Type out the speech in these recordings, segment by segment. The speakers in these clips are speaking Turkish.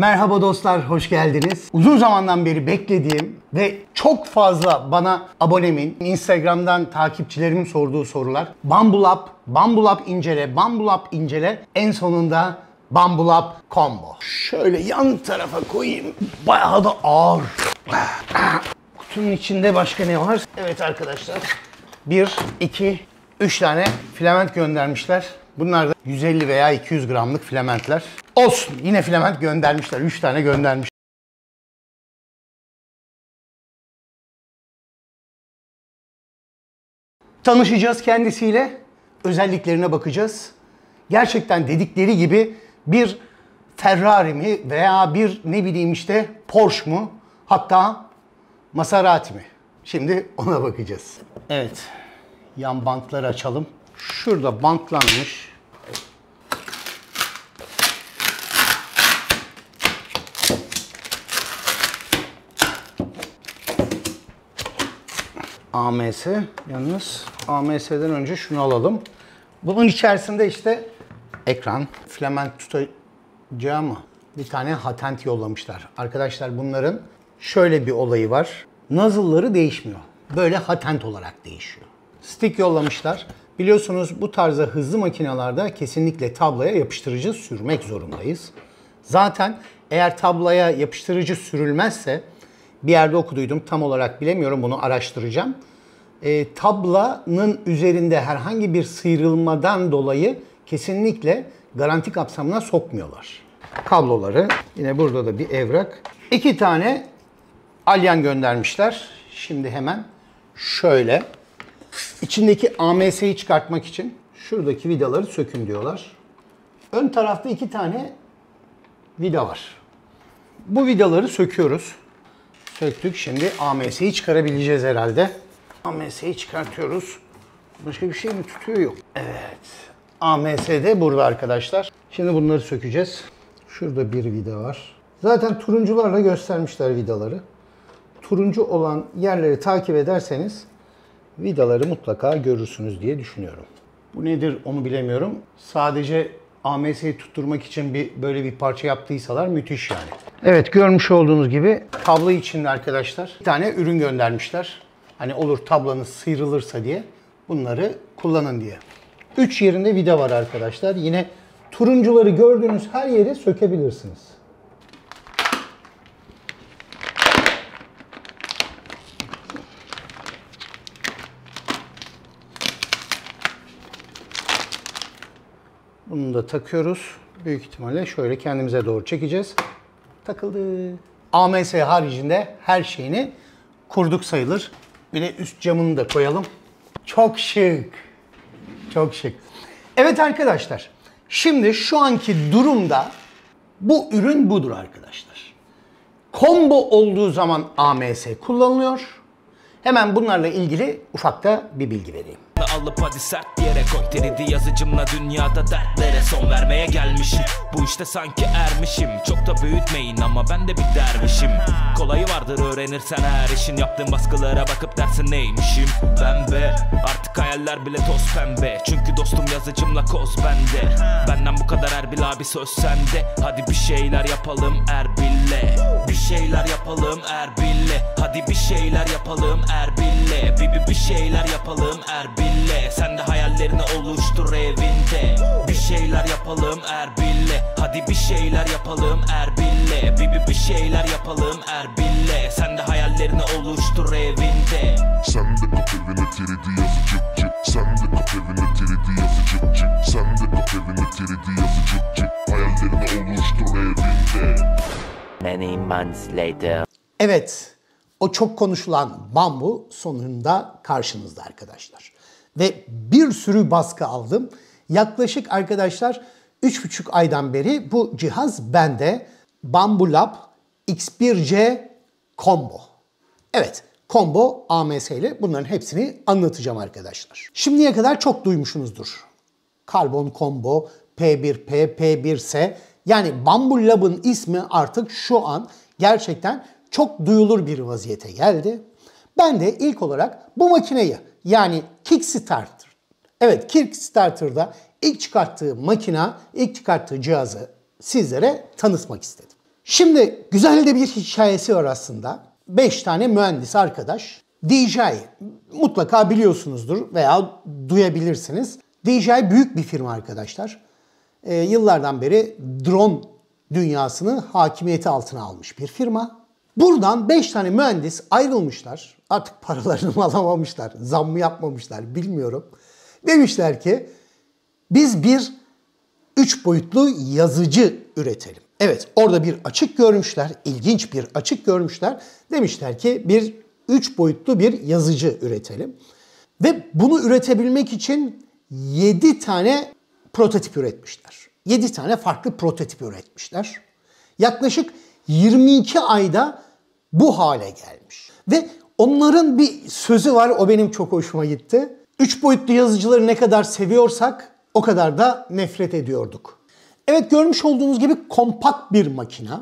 Merhaba dostlar, hoş geldiniz. Uzun zamandan beri beklediğim ve çok fazla bana abonemin, Instagram'dan takipçilerimin sorduğu sorular. Bumble Up, Bumble Up incele, Bumble Up incele. En sonunda Bumble Up Combo. Şöyle yan tarafa koyayım. Bayağı da ağır. Kutunun içinde başka ne var? Evet arkadaşlar. Bir, iki, üç tane filament göndermişler. Bunlar da 150 veya 200 gramlık filamentler. Olsun yine filament göndermişler. 3 tane göndermiş. Tanışacağız kendisiyle, özelliklerine bakacağız. Gerçekten dedikleri gibi bir Ferrari mi veya bir ne bileyim işte Porsche mu hatta Maserati mi? Şimdi ona bakacağız. Evet, yan bantları açalım. Şurada bantlanmış. AMS yalnız AMS'den önce şunu alalım. Bunun içerisinde işte ekran, filament tutacağı mı? Bir tane hatent yollamışlar. Arkadaşlar bunların şöyle bir olayı var. Nazılları değişmiyor. Böyle hatent olarak değişiyor. Stick yollamışlar. Biliyorsunuz bu tarzda hızlı makinelerde kesinlikle tabloya yapıştırıcı sürmek zorundayız. Zaten eğer tabloya yapıştırıcı sürülmezse bir yerde okuduydum tam olarak bilemiyorum bunu araştıracağım. E, tablanın üzerinde herhangi bir sıyrılmadan dolayı kesinlikle garanti kapsamına sokmuyorlar. Kabloları yine burada da bir evrak. İki tane alyan göndermişler. Şimdi hemen şöyle İçindeki AMS'yi çıkartmak için şuradaki vidaları sökün diyorlar. Ön tarafta iki tane vida var. Bu vidaları söküyoruz. Söktük. Şimdi AMS'yi çıkarabileceğiz herhalde. AMS'yi çıkartıyoruz. Başka bir şey mi tutuyor? Yok. Evet. AMS de burada arkadaşlar. Şimdi bunları sökeceğiz. Şurada bir vida var. Zaten turuncularla göstermişler vidaları. Turuncu olan yerleri takip ederseniz vidaları mutlaka görürsünüz diye düşünüyorum. Bu nedir onu bilemiyorum. Sadece AMS'yi tutturmak için bir böyle bir parça yaptıysalar müthiş yani. Evet görmüş olduğunuz gibi tablo içinde arkadaşlar bir tane ürün göndermişler. Hani olur tablanız sıyrılırsa diye bunları kullanın diye. 3 yerinde vida var arkadaşlar. Yine turuncuları gördüğünüz her yeri sökebilirsiniz. Bunu da takıyoruz. Büyük ihtimalle şöyle kendimize doğru çekeceğiz. Takıldı. AMS haricinde her şeyini kurduk sayılır. Bir de üst camını da koyalım. Çok şık. Çok şık. Evet arkadaşlar. Şimdi şu anki durumda bu ürün budur arkadaşlar. Combo olduğu zaman AMS kullanılıyor. Hemen bunlarla ilgili ufakta bir bilgi vereyim. Kağıtla alıp hadi sert bir yere koy Deridi yazıcımla dünyada dertlere son vermeye gelmişim Bu işte sanki ermişim Çok da büyütmeyin ama ben de bir dervişim Kolayı vardır öğrenirsen her işin Yaptığın baskılara bakıp dersin neymişim Ben be artık hayaller bile toz pembe Çünkü dostum yazıcımla koz bende Benden bu kadar Erbil abi söz sende Hadi bir şeyler yapalım Erbil'le Bir şeyler yapalım Erbil'le Hadi bir şeyler yapalım Erbil'le Bir bir bir şeyler yapalım Erbil bile Sen de hayallerini oluştur evinde Bir şeyler yapalım Erbil'le Hadi bir şeyler yapalım Erbil'le Bir bir bir şeyler yapalım Erbil'le Sen de hayallerini oluştur evinde Sen de kap evine 3 yazı cık cık Sen de kap evine 3 yazı cık cık Sen de kap evine 3 yazı cık cık Hayallerini oluştur evinde Many months later Evet, o çok konuşulan bambu sonunda karşınızda arkadaşlar ve bir sürü baskı aldım. Yaklaşık arkadaşlar 3,5 aydan beri bu cihaz bende Bamboo Lab X1C Combo. Evet, Combo AMS ile bunların hepsini anlatacağım arkadaşlar. Şimdiye kadar çok duymuşsunuzdur. Karbon Combo, P1P, P1S yani Bamboo Lab'ın ismi artık şu an gerçekten çok duyulur bir vaziyete geldi. Ben de ilk olarak bu makineyi yani Kickstarter. Evet Kickstarter'da ilk çıkarttığı makina, ilk çıkarttığı cihazı sizlere tanıtmak istedim. Şimdi güzel de bir hikayesi var aslında. 5 tane mühendis arkadaş DJI mutlaka biliyorsunuzdur veya duyabilirsiniz. DJI büyük bir firma arkadaşlar. E, yıllardan beri drone dünyasını hakimiyeti altına almış bir firma. Buradan 5 tane mühendis ayrılmışlar. Artık paralarını alamamışlar, zam mı yapmamışlar bilmiyorum. Demişler ki biz bir 3 boyutlu yazıcı üretelim. Evet orada bir açık görmüşler, ilginç bir açık görmüşler. Demişler ki bir 3 boyutlu bir yazıcı üretelim. Ve bunu üretebilmek için 7 tane prototip üretmişler. 7 tane farklı prototip üretmişler. Yaklaşık 22 ayda bu hale gelmiş. Ve onların bir sözü var o benim çok hoşuma gitti. Üç boyutlu yazıcıları ne kadar seviyorsak o kadar da nefret ediyorduk. Evet görmüş olduğunuz gibi kompakt bir makina.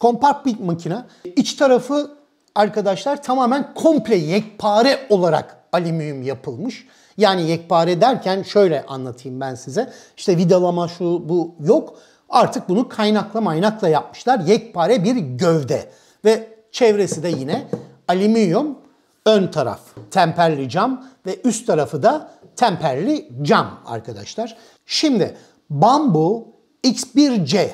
Kompakt bir makina. İç tarafı arkadaşlar tamamen komple yekpare olarak alüminyum yapılmış. Yani yekpare derken şöyle anlatayım ben size. İşte vidalama şu bu yok. Artık bunu kaynakla maynakla yapmışlar. Yekpare bir gövde. Ve Çevresi de yine alüminyum ön taraf temperli cam ve üst tarafı da temperli cam arkadaşlar. Şimdi bambu X1C.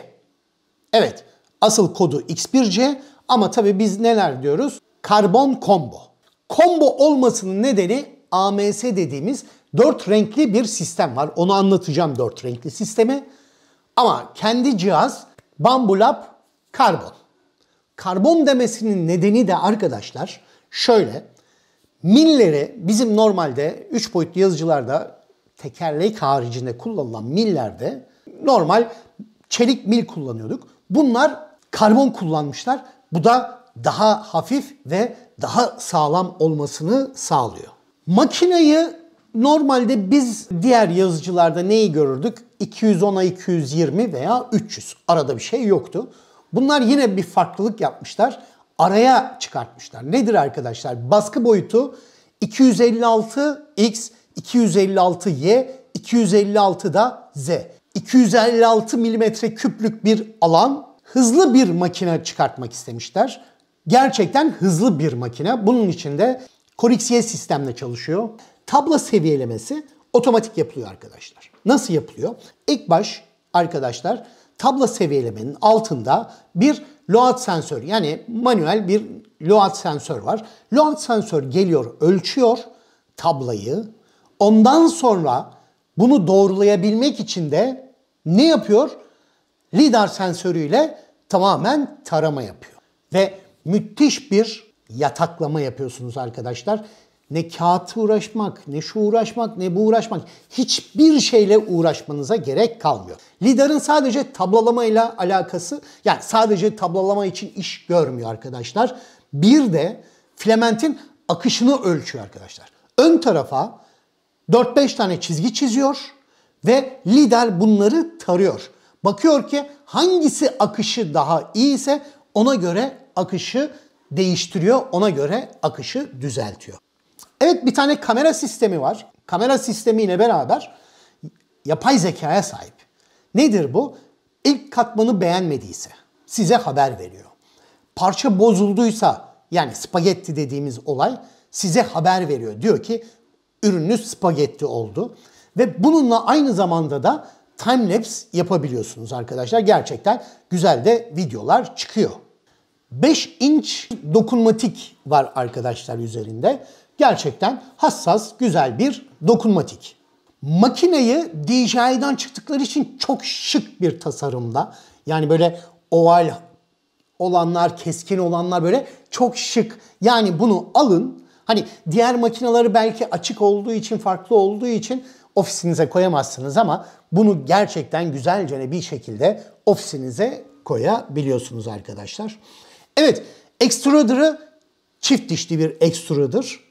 Evet asıl kodu X1C ama tabii biz neler diyoruz? Karbon combo. Combo olmasının nedeni AMS dediğimiz dört renkli bir sistem var. Onu anlatacağım dört renkli sistemi. Ama kendi cihaz Lab karbon. Karbon demesinin nedeni de arkadaşlar şöyle. Milleri bizim normalde 3 boyutlu yazıcılarda tekerlek haricinde kullanılan millerde normal çelik mil kullanıyorduk. Bunlar karbon kullanmışlar. Bu da daha hafif ve daha sağlam olmasını sağlıyor. Makineyi normalde biz diğer yazıcılarda neyi görürdük? 210'a 220 veya 300. Arada bir şey yoktu. Bunlar yine bir farklılık yapmışlar. Araya çıkartmışlar. Nedir arkadaşlar? Baskı boyutu 256X, 256Y, 256 da Z. 256 milimetre küplük bir alan hızlı bir makine çıkartmak istemişler. Gerçekten hızlı bir makine. Bunun için de corix sistemle çalışıyor. Tabla seviyelemesi otomatik yapılıyor arkadaşlar. Nasıl yapılıyor? İlk baş arkadaşlar tabla seviyelemenin altında bir load sensör yani manuel bir load sensör var. Load sensör geliyor ölçüyor tablayı. Ondan sonra bunu doğrulayabilmek için de ne yapıyor? Lidar sensörüyle tamamen tarama yapıyor. Ve müthiş bir yataklama yapıyorsunuz arkadaşlar. Ne kağıt uğraşmak, ne şu uğraşmak, ne bu uğraşmak. Hiçbir şeyle uğraşmanıza gerek kalmıyor. Lidar'ın sadece tablalamayla alakası, yani sadece tablalama için iş görmüyor arkadaşlar. Bir de filamentin akışını ölçüyor arkadaşlar. Ön tarafa 4-5 tane çizgi çiziyor ve lider bunları tarıyor. Bakıyor ki hangisi akışı daha iyiyse ona göre akışı değiştiriyor, ona göre akışı düzeltiyor. Evet bir tane kamera sistemi var. Kamera sistemiyle beraber yapay zekaya sahip. Nedir bu? İlk katmanı beğenmediyse size haber veriyor. Parça bozulduysa yani spagetti dediğimiz olay size haber veriyor. Diyor ki ürününüz spagetti oldu. Ve bununla aynı zamanda da timelapse yapabiliyorsunuz arkadaşlar. Gerçekten güzel de videolar çıkıyor. 5 inç dokunmatik var arkadaşlar üzerinde. Gerçekten hassas, güzel bir dokunmatik. Makineyi DJI'dan çıktıkları için çok şık bir tasarımda. Yani böyle oval olanlar, keskin olanlar böyle çok şık. Yani bunu alın. Hani diğer makineleri belki açık olduğu için, farklı olduğu için ofisinize koyamazsınız ama bunu gerçekten güzelce bir şekilde ofisinize koyabiliyorsunuz arkadaşlar. Evet, extruder'ı çift dişli bir extruder.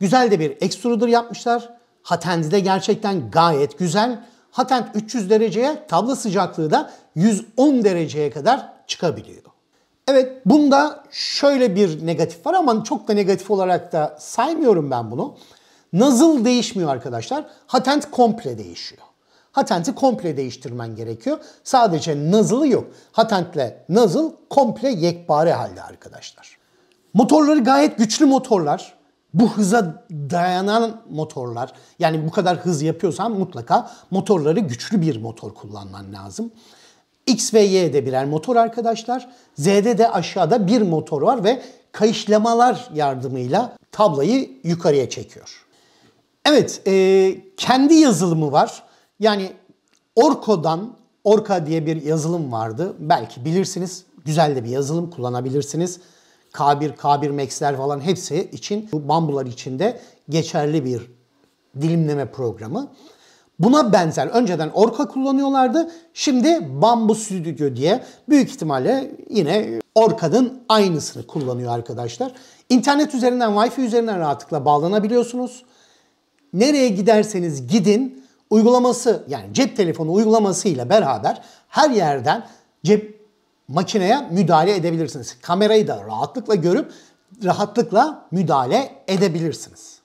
Güzel de bir extruder yapmışlar. Hatend'i de gerçekten gayet güzel. Hatent 300 dereceye, tablo sıcaklığı da 110 dereceye kadar çıkabiliyor. Evet bunda şöyle bir negatif var ama çok da negatif olarak da saymıyorum ben bunu. Nazıl değişmiyor arkadaşlar. Hatent komple değişiyor. Hatenti komple değiştirmen gerekiyor. Sadece nazılı yok. Hatentle nazıl komple yekpare halde arkadaşlar. Motorları gayet güçlü motorlar bu hıza dayanan motorlar yani bu kadar hız yapıyorsan mutlaka motorları güçlü bir motor kullanman lazım. X ve Y'de birer motor arkadaşlar. Z'de de aşağıda bir motor var ve kayışlamalar yardımıyla tablayı yukarıya çekiyor. Evet, e, kendi yazılımı var. Yani Orko'dan, Orka diye bir yazılım vardı. Belki bilirsiniz, güzel de bir yazılım kullanabilirsiniz. Kabir, Kabir k Max'ler falan hepsi için bu bambular içinde geçerli bir dilimleme programı. Buna benzer önceden orka kullanıyorlardı. Şimdi Bambu Studio diye büyük ihtimalle yine Orca'nın aynısını kullanıyor arkadaşlar. İnternet üzerinden, wifi üzerinden rahatlıkla bağlanabiliyorsunuz. Nereye giderseniz gidin uygulaması yani cep telefonu uygulamasıyla beraber her yerden cep makineye müdahale edebilirsiniz. Kamerayı da rahatlıkla görüp rahatlıkla müdahale edebilirsiniz.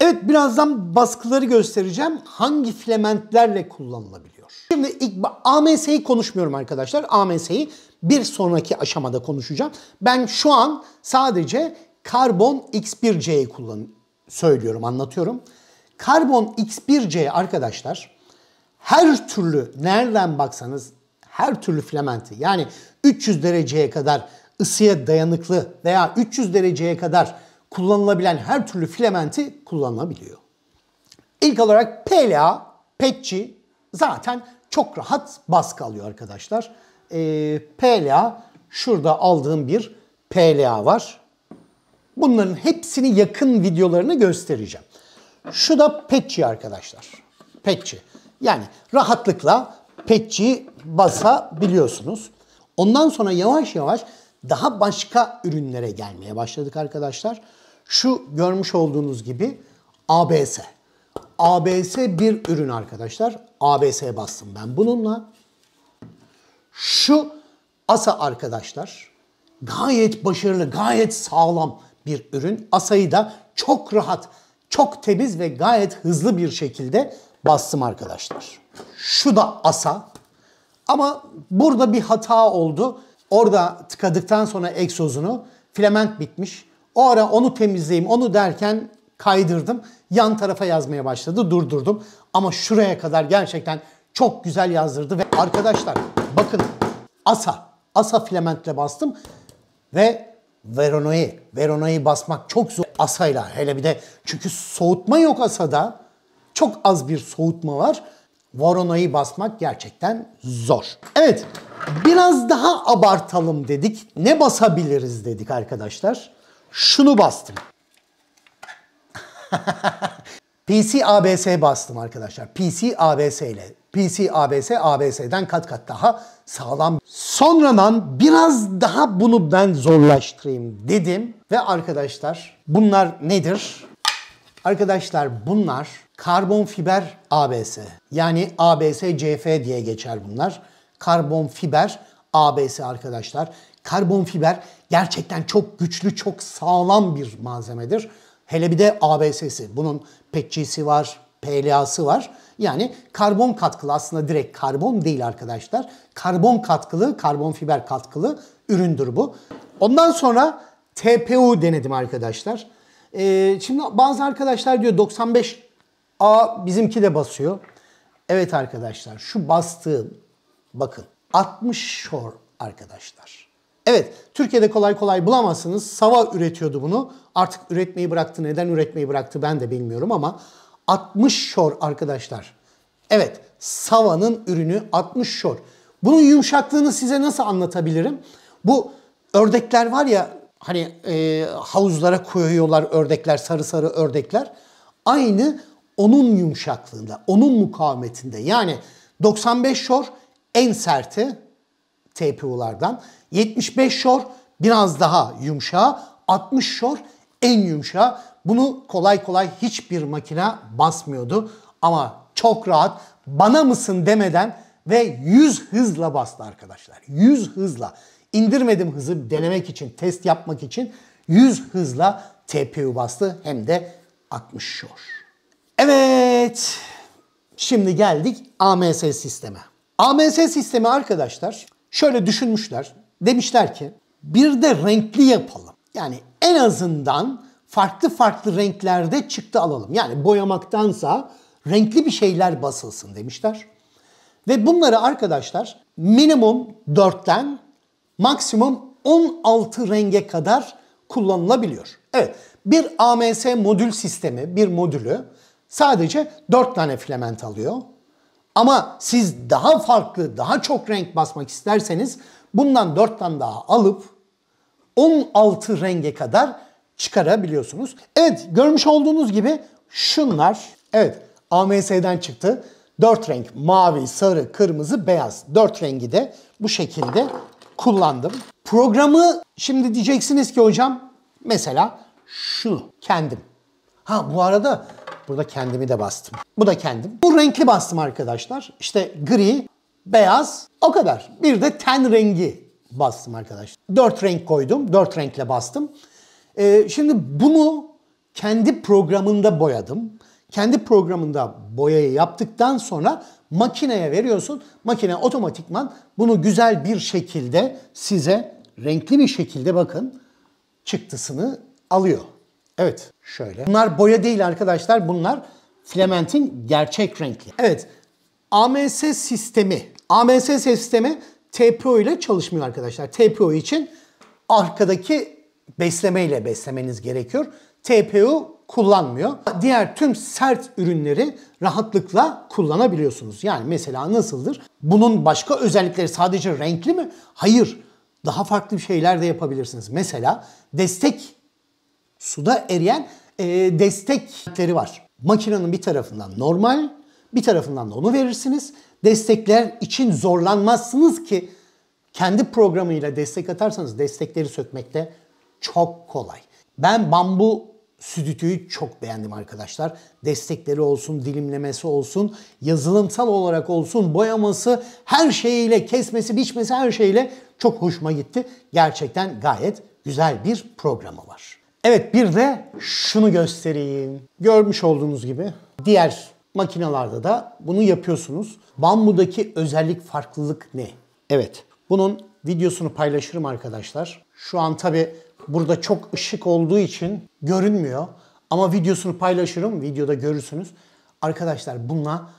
Evet birazdan baskıları göstereceğim. Hangi filamentlerle kullanılabiliyor? Şimdi ilk AMS'yi konuşmuyorum arkadaşlar. AMS'yi bir sonraki aşamada konuşacağım. Ben şu an sadece karbon X1C'yi kullan söylüyorum, anlatıyorum. Karbon X1C arkadaşlar her türlü nereden baksanız her türlü filamenti yani 300 dereceye kadar ısıya dayanıklı veya 300 dereceye kadar kullanılabilen her türlü filamenti kullanılabiliyor. İlk olarak PLA, petçi zaten çok rahat baskı alıyor arkadaşlar. E, ee, PLA, şurada aldığım bir PLA var. Bunların hepsini yakın videolarını göstereceğim. Şu da petçi arkadaşlar. Petçi. Yani rahatlıkla petçiyi basabiliyorsunuz. Ondan sonra yavaş yavaş daha başka ürünlere gelmeye başladık arkadaşlar. Şu görmüş olduğunuz gibi ABS. ABS bir ürün arkadaşlar. ABS bastım ben bununla. Şu ASA arkadaşlar gayet başarılı, gayet sağlam bir ürün. ASA'yı da çok rahat, çok temiz ve gayet hızlı bir şekilde bastım arkadaşlar. Şu da ASA. Ama burada bir hata oldu. Orada tıkadıktan sonra egzozunu filament bitmiş. O ara onu temizleyeyim onu derken kaydırdım. Yan tarafa yazmaya başladı durdurdum. Ama şuraya kadar gerçekten çok güzel yazdırdı. Ve arkadaşlar bakın asa. Asa filamentle bastım. Ve Verona'yı, Verona'yı basmak çok zor. Asayla hele bir de çünkü soğutma yok asada. Çok az bir soğutma var. Voronoi basmak gerçekten zor. Evet, biraz daha abartalım dedik. Ne basabiliriz dedik arkadaşlar. Şunu bastım. PC ABS bastım arkadaşlar. PC ABS ile. PC ABS ABS'den kat kat daha sağlam. Sonradan biraz daha bunu ben zorlaştırayım dedim. Ve arkadaşlar bunlar nedir? Arkadaşlar bunlar karbon fiber ABS. Yani ABS CF diye geçer bunlar. Karbon fiber ABS arkadaşlar. Karbon fiber gerçekten çok güçlü, çok sağlam bir malzemedir. Hele bir de ABS'si. Bunun PETC'si var, PLA'sı var. Yani karbon katkılı aslında direkt karbon değil arkadaşlar. Karbon katkılı, karbon fiber katkılı üründür bu. Ondan sonra TPU denedim arkadaşlar. Ee, şimdi bazı arkadaşlar diyor 95 A bizimki de basıyor. Evet arkadaşlar şu bastığım bakın 60 shore arkadaşlar. Evet Türkiye'de kolay kolay bulamazsınız. Sava üretiyordu bunu. Artık üretmeyi bıraktı. Neden üretmeyi bıraktı ben de bilmiyorum ama 60 shore arkadaşlar. Evet Sava'nın ürünü 60 shore. Bunun yumuşaklığını size nasıl anlatabilirim? Bu ördekler var ya hani e, havuzlara koyuyorlar ördekler, sarı sarı ördekler. Aynı onun yumuşaklığında, onun mukavemetinde. Yani 95 şor en serti TPU'lardan. 75 şor biraz daha yumuşağı. 60 şor en yumuşağı. Bunu kolay kolay hiçbir makine basmıyordu. Ama çok rahat bana mısın demeden ve 100 hızla bastı arkadaşlar. 100 hızla indirmedim hızı denemek için, test yapmak için 100 hızla TPU bastı hem de 60 şor. Evet, şimdi geldik AMS sisteme. AMS sistemi arkadaşlar şöyle düşünmüşler. Demişler ki bir de renkli yapalım. Yani en azından farklı farklı renklerde çıktı alalım. Yani boyamaktansa renkli bir şeyler basılsın demişler. Ve bunları arkadaşlar minimum 4'ten maksimum 16 renge kadar kullanılabiliyor. Evet bir AMS modül sistemi bir modülü sadece 4 tane filament alıyor. Ama siz daha farklı, daha çok renk basmak isterseniz bundan 4 tane daha alıp 16 renge kadar çıkarabiliyorsunuz. Evet görmüş olduğunuz gibi şunlar evet AMS'den çıktı. 4 renk mavi, sarı, kırmızı, beyaz. 4 rengi de bu şekilde kullandım. Programı şimdi diyeceksiniz ki hocam mesela şunu kendim. Ha bu arada burada kendimi de bastım. Bu da kendim. Bu renkli bastım arkadaşlar. İşte gri, beyaz o kadar. Bir de ten rengi bastım arkadaşlar. Dört renk koydum. Dört renkle bastım. Ee, şimdi bunu kendi programında boyadım kendi programında boyayı yaptıktan sonra makineye veriyorsun. Makine otomatikman bunu güzel bir şekilde size renkli bir şekilde bakın çıktısını alıyor. Evet şöyle. Bunlar boya değil arkadaşlar bunlar filamentin gerçek renkli. Evet AMS sistemi. AMS sistemi TPO ile çalışmıyor arkadaşlar. TPO için arkadaki beslemeyle beslemeniz gerekiyor. TPO kullanmıyor. Diğer tüm sert ürünleri rahatlıkla kullanabiliyorsunuz. Yani mesela nasıldır? Bunun başka özellikleri sadece renkli mi? Hayır. Daha farklı şeyler de yapabilirsiniz. Mesela destek suda eriyen e, destekleri var. Makinenin bir tarafından normal, bir tarafından da onu verirsiniz. Destekler için zorlanmazsınız ki kendi programıyla destek atarsanız destekleri sökmekte de çok kolay. Ben bambu Stüdyoyu çok beğendim arkadaşlar. Destekleri olsun, dilimlemesi olsun, yazılımsal olarak olsun, boyaması, her şeyiyle, kesmesi, biçmesi her şeyiyle çok hoşuma gitti. Gerçekten gayet güzel bir programı var. Evet bir de şunu göstereyim. Görmüş olduğunuz gibi diğer makinalarda da bunu yapıyorsunuz. Bambu'daki özellik farklılık ne? Evet bunun videosunu paylaşırım arkadaşlar. Şu an tabi Burada çok ışık olduğu için görünmüyor. Ama videosunu paylaşırım. Videoda görürsünüz. Arkadaşlar bununla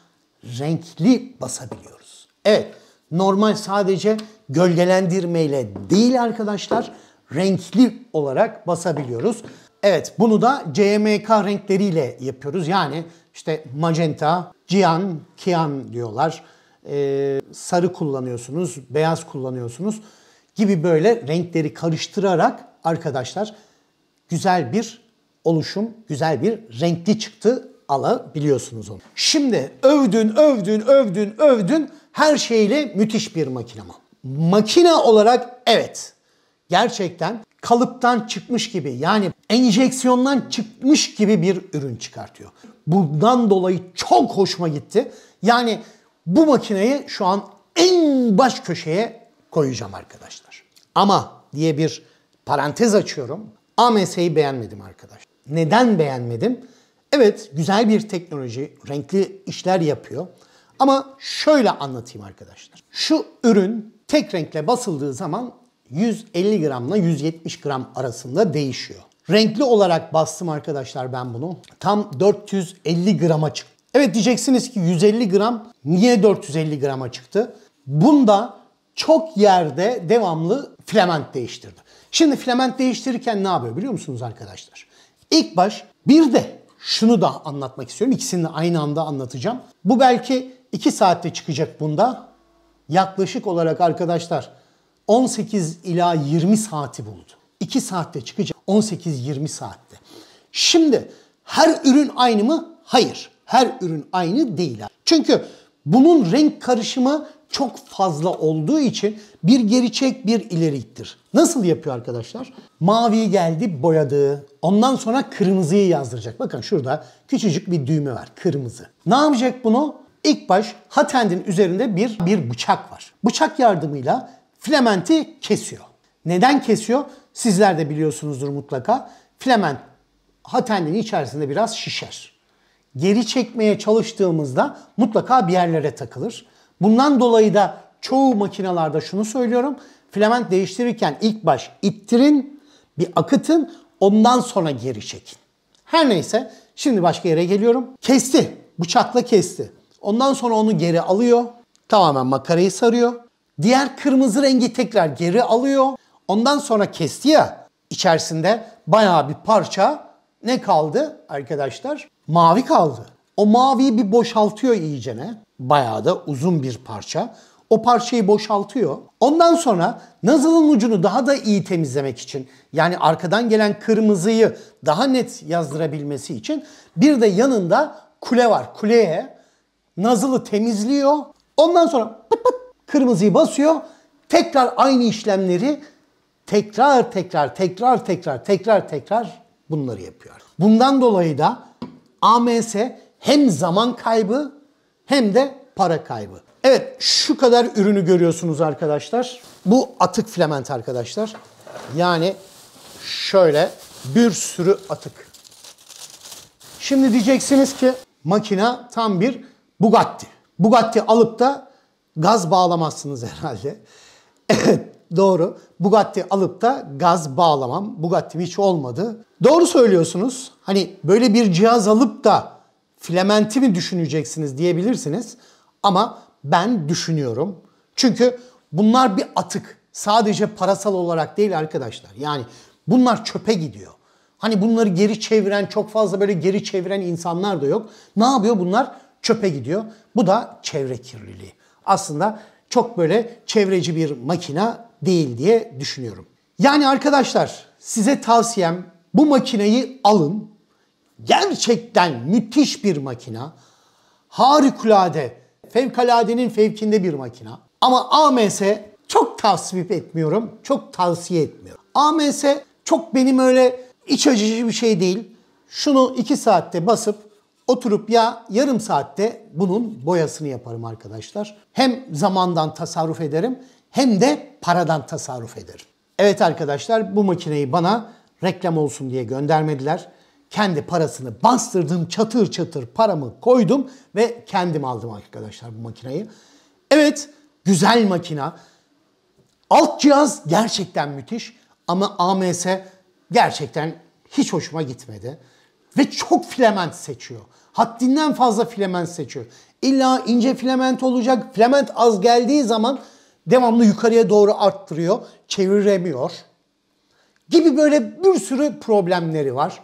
renkli basabiliyoruz. Evet normal sadece gölgelendirmeyle değil arkadaşlar renkli olarak basabiliyoruz. Evet bunu da CMYK renkleriyle yapıyoruz. Yani işte magenta, cyan, kyan diyorlar. Ee, sarı kullanıyorsunuz, beyaz kullanıyorsunuz gibi böyle renkleri karıştırarak arkadaşlar güzel bir oluşum, güzel bir renkli çıktı alabiliyorsunuz onu. Şimdi övdün, övdün, övdün, övdün her şeyle müthiş bir makine mi? Makine olarak evet. Gerçekten kalıptan çıkmış gibi yani enjeksiyondan çıkmış gibi bir ürün çıkartıyor. Bundan dolayı çok hoşuma gitti. Yani bu makineyi şu an en baş köşeye koyacağım arkadaşlar. Ama diye bir Parantez açıyorum. AMS'yi beğenmedim arkadaş. Neden beğenmedim? Evet güzel bir teknoloji, renkli işler yapıyor. Ama şöyle anlatayım arkadaşlar. Şu ürün tek renkle basıldığı zaman 150 gramla 170 gram arasında değişiyor. Renkli olarak bastım arkadaşlar ben bunu. Tam 450 grama çıktı. Evet diyeceksiniz ki 150 gram niye 450 grama çıktı? Bunda çok yerde devamlı filament değiştirdi. Şimdi filament değiştirirken ne yapıyor biliyor musunuz arkadaşlar? İlk baş bir de şunu da anlatmak istiyorum. İkisini aynı anda anlatacağım. Bu belki 2 saatte çıkacak bunda. Yaklaşık olarak arkadaşlar 18 ila 20 saati buldu. 2 saatte çıkacak. 18-20 saatte. Şimdi her ürün aynı mı? Hayır. Her ürün aynı değil. Çünkü bunun renk karışımı çok fazla olduğu için bir geri çek bir ileri ittir. Nasıl yapıyor arkadaşlar? Mavi geldi boyadı. Ondan sonra kırmızıyı yazdıracak. Bakın şurada küçücük bir düğme var kırmızı. Ne yapacak bunu? İlk baş hatendin üzerinde bir, bir bıçak var. Bıçak yardımıyla filamenti kesiyor. Neden kesiyor? Sizler de biliyorsunuzdur mutlaka. Filament hatendin içerisinde biraz şişer geri çekmeye çalıştığımızda mutlaka bir yerlere takılır. Bundan dolayı da çoğu makinalarda şunu söylüyorum. Filament değiştirirken ilk baş ittirin, bir akıtın, ondan sonra geri çekin. Her neyse şimdi başka yere geliyorum. Kesti, bıçakla kesti. Ondan sonra onu geri alıyor. Tamamen makarayı sarıyor. Diğer kırmızı rengi tekrar geri alıyor. Ondan sonra kesti ya içerisinde baya bir parça ne kaldı arkadaşlar? mavi kaldı. O maviyi bir boşaltıyor iyicene. Bayağı da uzun bir parça. O parçayı boşaltıyor. Ondan sonra nozzle'ın ucunu daha da iyi temizlemek için yani arkadan gelen kırmızıyı daha net yazdırabilmesi için bir de yanında kule var. Kuleye nozzle'ı temizliyor. Ondan sonra pıt pıt kırmızıyı basıyor. Tekrar aynı işlemleri tekrar tekrar tekrar tekrar tekrar tekrar bunları yapıyor. Bundan dolayı da AMS hem zaman kaybı hem de para kaybı. Evet şu kadar ürünü görüyorsunuz arkadaşlar. Bu atık filament arkadaşlar. Yani şöyle bir sürü atık. Şimdi diyeceksiniz ki makina tam bir Bugatti. Bugatti alıp da gaz bağlamazsınız herhalde. Evet Doğru. Bugatti alıp da gaz bağlamam. Bugatti hiç olmadı. Doğru söylüyorsunuz. Hani böyle bir cihaz alıp da filamenti mi düşüneceksiniz diyebilirsiniz. Ama ben düşünüyorum. Çünkü bunlar bir atık. Sadece parasal olarak değil arkadaşlar. Yani bunlar çöpe gidiyor. Hani bunları geri çeviren çok fazla böyle geri çeviren insanlar da yok. Ne yapıyor bunlar? Çöpe gidiyor. Bu da çevre kirliliği. Aslında çok böyle çevreci bir makina değil diye düşünüyorum. Yani arkadaşlar size tavsiyem bu makineyi alın. Gerçekten müthiş bir makina. Harikulade, fevkaladenin fevkinde bir makina. Ama AMS çok tasvip etmiyorum, çok tavsiye etmiyorum. AMS çok benim öyle iç acıcı bir şey değil. Şunu 2 saatte basıp Oturup ya yarım saatte bunun boyasını yaparım arkadaşlar. Hem zamandan tasarruf ederim hem de paradan tasarruf ederim. Evet arkadaşlar bu makineyi bana reklam olsun diye göndermediler. Kendi parasını bastırdım çatır çatır paramı koydum ve kendim aldım arkadaşlar bu makineyi. Evet güzel makina. Alt cihaz gerçekten müthiş ama AMS gerçekten hiç hoşuma gitmedi. Ve çok filament seçiyor. Haddinden fazla filament seçiyor. İlla ince filament olacak. Filament az geldiği zaman devamlı yukarıya doğru arttırıyor. Çeviremiyor. Gibi böyle bir sürü problemleri var.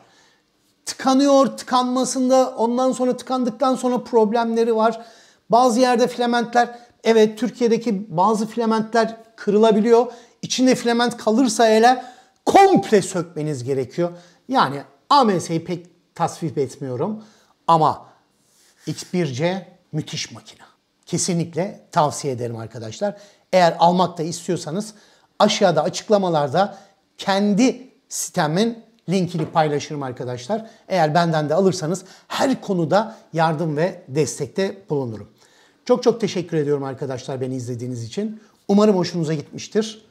Tıkanıyor tıkanmasında ondan sonra tıkandıktan sonra problemleri var. Bazı yerde filamentler evet Türkiye'deki bazı filamentler kırılabiliyor. İçinde filament kalırsa hele komple sökmeniz gerekiyor. Yani AMS'yi pek tasvip etmiyorum. Ama X1C müthiş makine. Kesinlikle tavsiye ederim arkadaşlar. Eğer almak da istiyorsanız aşağıda açıklamalarda kendi sitemin linkini paylaşırım arkadaşlar. Eğer benden de alırsanız her konuda yardım ve destekte bulunurum. Çok çok teşekkür ediyorum arkadaşlar beni izlediğiniz için. Umarım hoşunuza gitmiştir.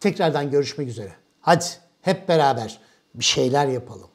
Tekrardan görüşmek üzere. Hadi hep beraber bir şeyler yapalım.